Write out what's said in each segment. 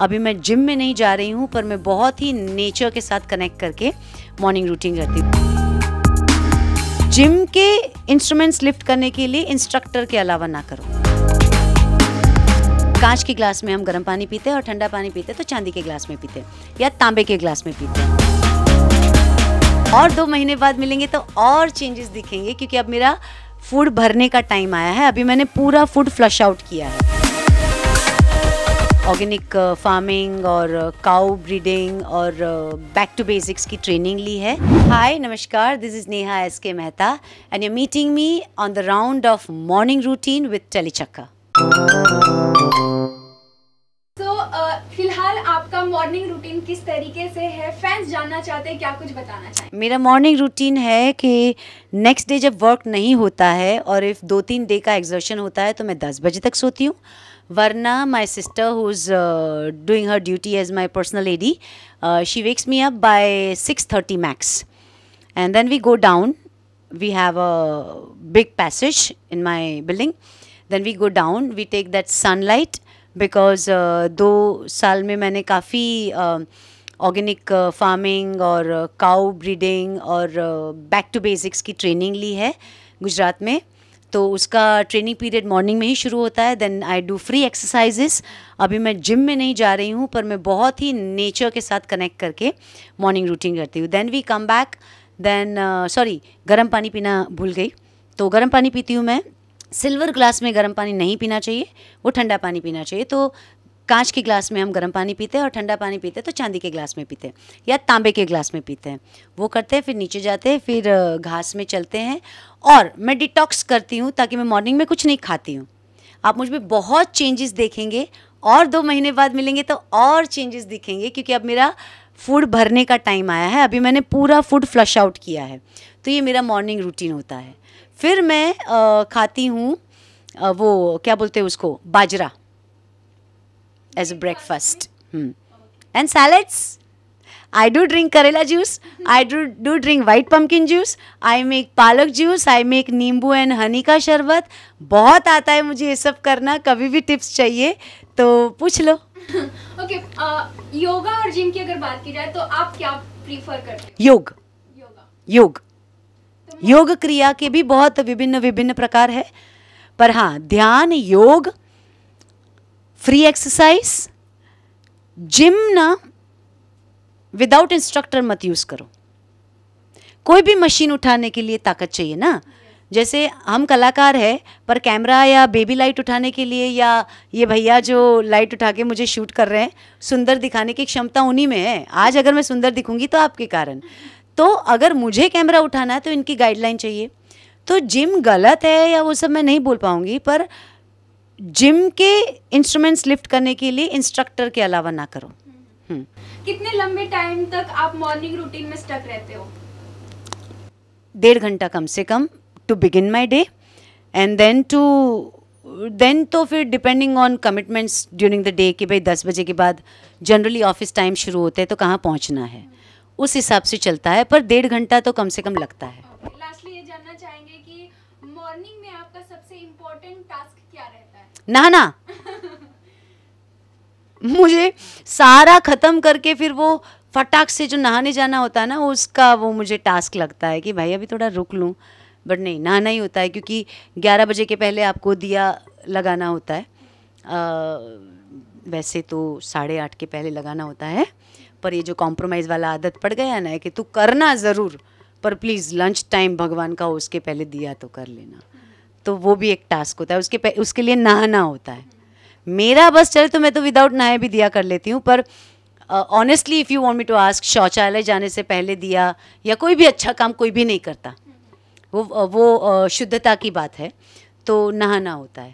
अभी मैं जिम में नहीं जा रही हूँ पर मैं बहुत ही नेचर के साथ कनेक्ट करके मॉर्निंग रूटीन रहती हूँ जिम के इंस्ट्रूमेंट्स लिफ्ट करने के लिए इंस्ट्रक्टर के अलावा ना करो कांच के ग्लास में हम गर्म पानी पीते हैं और ठंडा पानी पीते हैं तो चांदी के ग्लास में पीते हैं या तांबे के ग्लास में पीते हैं और दो महीने बाद मिलेंगे तो और चेंजेस दिखेंगे क्योंकि अब मेरा फूड भरने का टाइम आया है अभी मैंने पूरा फूड फ्लश आउट किया है ऑर्गेनिक फार्मिंग uh, और काउ uh, ब्रीडिंग और बैक टू बेसिक्स की ट्रेनिंग ली है हाय नमस्कार this is Neha S K Mehta and you meeting me on the round of morning routine with टेलीचक्का आपका मॉर्निंग रूटीन किस तरीके से है फैंस जानना चाहते हैं क्या कुछ बताना चाहिए मेरा मॉर्निंग रूटीन है कि नेक्स्ट डे जब वर्क नहीं होता है और इफ दो तीन डे का एग्जर्शन होता है तो मैं दस बजे तक सोती हूँ वरना my sister who is doing her duty as my personal AD she wakes me up by six thirty max and then we go down we have a big passage in my building then we go down we take that sunlight because uh, दो साल में मैंने काफ़ी organic farming और cow uh, breeding और back to basics की training ली है गुजरात में तो उसका ट्रेनिंग पीरियड मॉर्निंग में ही शुरू होता है then I do free exercises अभी मैं जिम में नहीं जा रही हूँ पर मैं बहुत ही नेचर के साथ कनेक्ट करके मॉर्निंग रूटीन करती हूँ then we come back then sorry गर्म पानी पीना भूल गई तो गर्म पानी पीती हूँ मैं सिल्वर ग्लास में गर्म पानी नहीं पीना चाहिए वो ठंडा पानी पीना चाहिए तो कांच के ग्लास में हम गर्म पानी पीते हैं और ठंडा पानी पीते हैं तो चांदी के ग्लास में पीते हैं या तांबे के ग्लास में पीते हैं वो करते हैं फिर नीचे जाते हैं फिर घास में चलते हैं और मैं डिटॉक्स करती हूँ ताकि मैं मॉर्निंग में कुछ नहीं खाती हूँ आप मुझ में बहुत चेंजेस देखेंगे और दो महीने बाद मिलेंगे तो और चेंजेस दिखेंगे क्योंकि अब मेरा फूड भरने का टाइम आया है अभी मैंने पूरा फूड फ्लश आउट किया है तो ये मेरा मॉर्निंग रूटीन होता है फिर मैं आ, खाती हूँ वो क्या बोलते हैं उसको bajra as a breakfast and salads I do drink karela juice I do do drink white pumpkin juice I make palak juice I make nimbu and honey का शरबत बहुत आता है मुझे ये सब करना कभी भी टिप्स चाहिए तो पूछ लो ओके योगा और जिम की अगर बात की जाए तो आप क्या प्रीफर करते हैं योग योग योग क्रिया के भी बहुत विभिन्न विभिन्न प्रकार है पर हाँ ध्यान योग फ्री एक्सरसाइज जिम ना विदाउट इंस्ट्रक्टर मत यूज़ करो कोई भी मशीन उठाने के लिए ताकत चाहिए ना जैसे हम कलाकार है पर कैमरा या बेबी लाइट उठाने के लिए या ये भैया जो लाइट उठा के मुझे शूट कर रहे हैं सुंदर दिखाने की क्षमता उन्हीं में है आज अगर मैं सुंदर दिखूंगी तो आपके कारण तो अगर मुझे कैमरा उठाना है तो इनकी गाइडलाइन चाहिए तो जिम गलत है या वो सब मैं नहीं बोल पाऊंगी पर जिम के इंस्ट्रूमेंट्स लिफ्ट करने के लिए इंस्ट्रक्टर के अलावा ना करो हम्म। कितने लंबे टाइम तक आप मॉर्निंग रूटीन में स्टक रहते हो डेढ़ घंटा कम से कम to begin my day and then to then तो फिर depending on commitments during the day कि भाई दस बजे के बाद जनरली ऑफिस टाइम शुरू होते हैं तो कहाँ पहुँचना है उस हिसाब से चलता है पर डेढ़ घंटा तो कम से कम लगता है लास्टली ये जानना चाहेंगे कि मॉर्निंग में आपका सबसे इम्पोर्टेंट टास्क क्या रहता है नहाना मुझे सारा ख़त्म करके फिर वो फटाक से जो नहाने जाना होता है ना उसका वो मुझे टास्क लगता है कि भाई अभी थोड़ा रुक लूँ बट नहीं नहाना ही होता है क्योंकि 11 बजे के पहले आपको दिया लगाना होता है आ, वैसे तो साढ़े आठ के पहले लगाना होता है पर ये जो कॉम्प्रोमाइज़ वाला आदत पड़ गया ना कि तू करना ज़रूर पर प्लीज़ लंच टाइम भगवान का हो उसके पहले दिया तो कर लेना तो वो भी एक टास्क होता है उसके उसके लिए नहाना होता है मेरा बस चले तो मैं तो विदाउट नहाए भी दिया कर लेती हूँ पर honestly if you want me to ask शौचालय जाने से पहले दिया या कोई भी अच्छा काम कोई भी नहीं करता वो वो शुद्धता की बात है तो नहाना होता है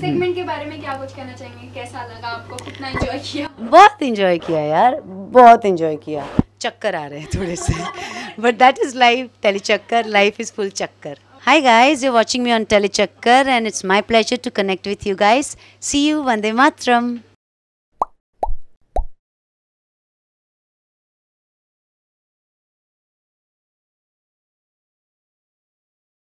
सेगमेंट के बारे में क्या कुछ कहना चाहेंगे कैसा लगा आपको कितना एंजॉय किया बहुत एंजॉय किया यार बहुत एंजॉय किया चक्कर आ रहे हैं थोड़े से बट दैट इज लाइफ टेली चक्कर लाइफ इज फुल चक्कर Hi guys, you're watching me on Telechakkar and it's my pleasure to connect with you guys. See you, Vande Matram.